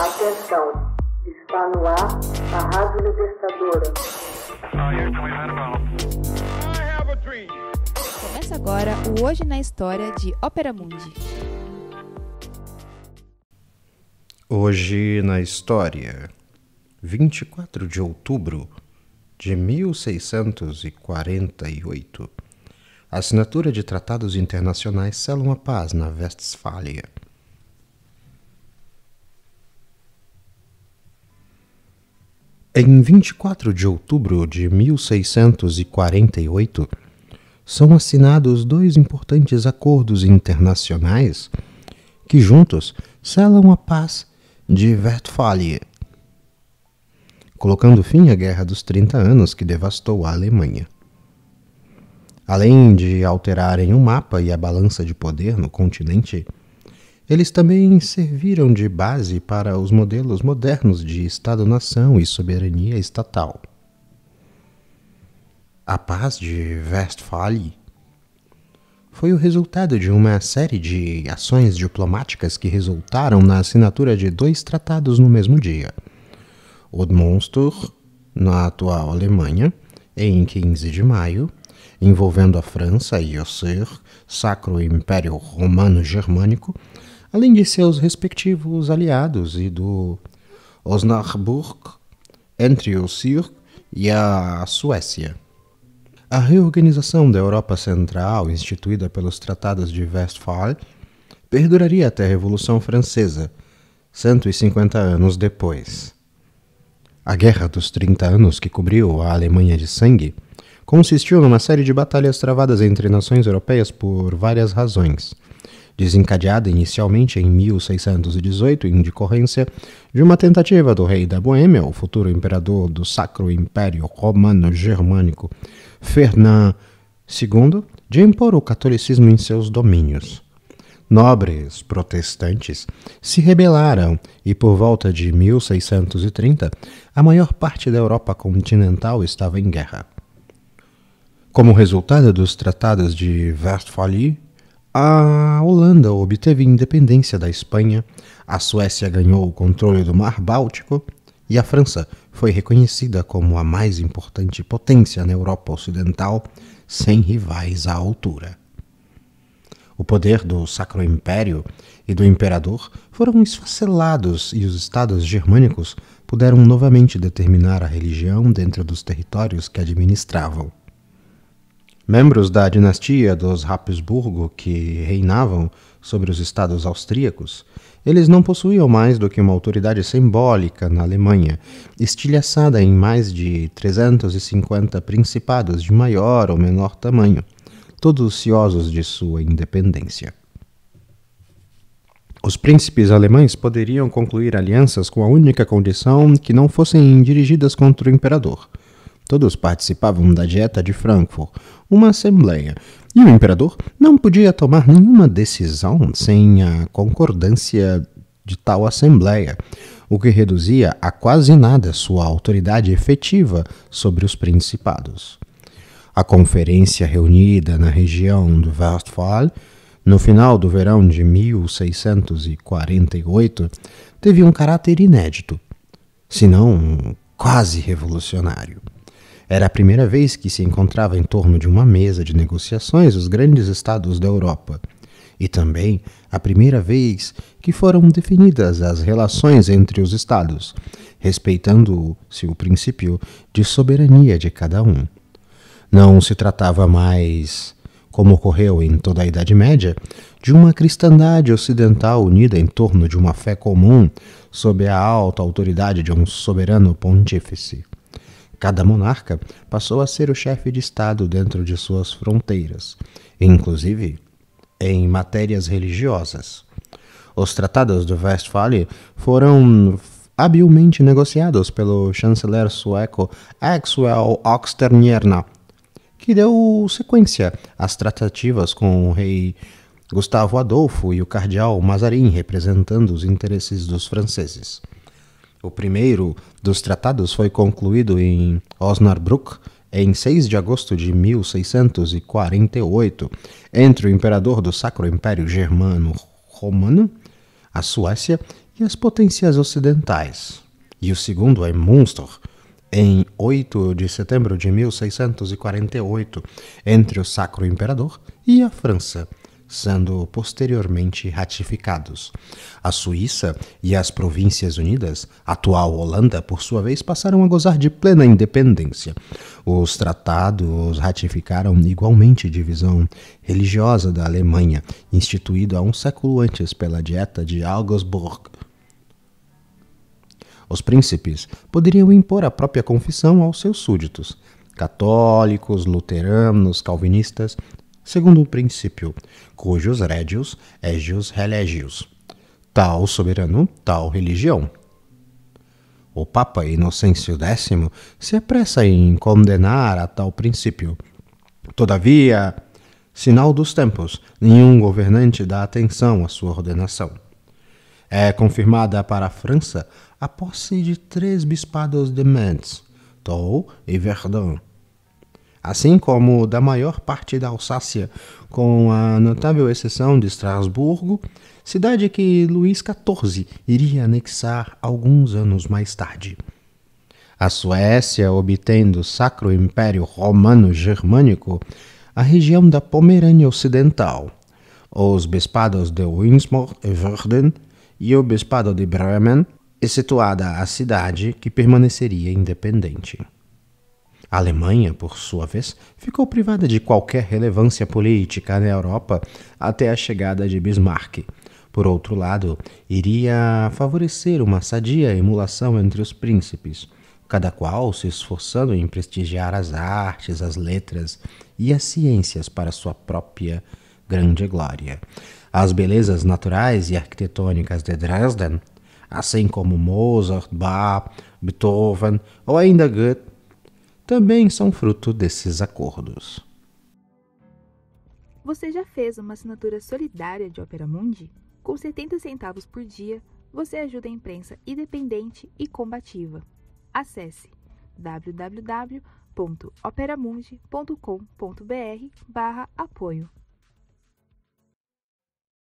Atenção, está no ar a Rádio Libertadora. Começa agora o Hoje na História de Ópera Mundi. Hoje na História, 24 de outubro de 1648. A assinatura de tratados internacionais selam a paz na Westfália. Em 24 de outubro de 1648, são assinados dois importantes acordos internacionais que juntos selam a paz de Westphalia, colocando fim à Guerra dos 30 Anos que devastou a Alemanha. Além de alterarem o mapa e a balança de poder no continente, eles também serviram de base para os modelos modernos de Estado-nação e soberania estatal. A paz de Westphalie foi o resultado de uma série de ações diplomáticas que resultaram na assinatura de dois tratados no mesmo dia. O Munster, na atual Alemanha, em 15 de maio, envolvendo a França e o Sacro Império Romano Germânico, além de seus respectivos aliados e do Osnabrück, entre o Cirque e a Suécia. A reorganização da Europa Central, instituída pelos Tratados de Westphal, perduraria até a Revolução Francesa, 150 anos depois. A Guerra dos Trinta Anos, que cobriu a Alemanha de sangue, consistiu numa série de batalhas travadas entre nações europeias por várias razões, desencadeada inicialmente em 1618 em decorrência de uma tentativa do rei da Boêmia, o futuro imperador do Sacro Império Romano-Germânico Fernand II, de impor o catolicismo em seus domínios. Nobres protestantes se rebelaram e, por volta de 1630, a maior parte da Europa continental estava em guerra. Como resultado dos tratados de Westphalie a Holanda obteve independência da Espanha, a Suécia ganhou o controle do Mar Báltico e a França foi reconhecida como a mais importante potência na Europa Ocidental, sem rivais à altura. O poder do Sacro Império e do Imperador foram esfacelados e os estados germânicos puderam novamente determinar a religião dentro dos territórios que administravam. Membros da dinastia dos Habsburgo que reinavam sobre os estados austríacos, eles não possuíam mais do que uma autoridade simbólica na Alemanha, estilhaçada em mais de 350 principados de maior ou menor tamanho, todos ciosos de sua independência. Os príncipes alemães poderiam concluir alianças com a única condição que não fossem dirigidas contra o imperador – Todos participavam da dieta de Frankfurt, uma assembleia, e o imperador não podia tomar nenhuma decisão sem a concordância de tal assembleia, o que reduzia a quase nada sua autoridade efetiva sobre os principados. A conferência reunida na região do Westphal, no final do verão de 1648, teve um caráter inédito, se não quase revolucionário. Era a primeira vez que se encontrava em torno de uma mesa de negociações os grandes estados da Europa, e também a primeira vez que foram definidas as relações entre os estados, respeitando-se o princípio de soberania de cada um. Não se tratava mais, como ocorreu em toda a Idade Média, de uma cristandade ocidental unida em torno de uma fé comum sob a alta autoridade de um soberano pontífice. Cada monarca passou a ser o chefe de Estado dentro de suas fronteiras, inclusive em matérias religiosas. Os tratados de Westphalia foram habilmente negociados pelo chanceler sueco Axel Oxternierna, que deu sequência às tratativas com o rei Gustavo Adolfo e o cardeal Mazarin, representando os interesses dos franceses. O primeiro dos tratados foi concluído em Osnabrück em 6 de agosto de 1648 entre o imperador do Sacro Império Germano Romano, a Suécia e as potências ocidentais. E o segundo é Munster, em 8 de setembro de 1648, entre o Sacro Imperador e a França sendo posteriormente ratificados. A Suíça e as Províncias Unidas, atual Holanda, por sua vez, passaram a gozar de plena independência. Os tratados ratificaram igualmente a divisão religiosa da Alemanha, instituída há um século antes pela Dieta de Augsburg. Os príncipes poderiam impor a própria confissão aos seus súditos. Católicos, luteranos, calvinistas segundo o princípio, cujos regios egios religios, tal soberano, tal religião. O Papa Inocêncio X se apressa em condenar a tal princípio. Todavia, sinal dos tempos, nenhum governante dá atenção à sua ordenação. É confirmada para a França a posse de três bispados de Metz, Toul e Verdun, assim como da maior parte da Alsácia, com a notável exceção de Estrasburgo, cidade que Luís XIV iria anexar alguns anos mais tarde. A Suécia, obtendo o Sacro Império Romano Germânico, a região da Pomerânia Ocidental, os bispados de Winsmor e Verden e o bispado de Bremen, e situada a cidade que permaneceria independente. A Alemanha, por sua vez, ficou privada de qualquer relevância política na Europa até a chegada de Bismarck. Por outro lado, iria favorecer uma sadia emulação entre os príncipes, cada qual se esforçando em prestigiar as artes, as letras e as ciências para sua própria grande glória. As belezas naturais e arquitetônicas de Dresden, assim como Mozart, Bach, Beethoven ou ainda Goethe, também são fruto desses acordos. Você já fez uma assinatura solidária de Opera Mundi? Com 70 centavos por dia, você ajuda a imprensa independente e combativa. Acesse www.operamundi.com.br/apoio.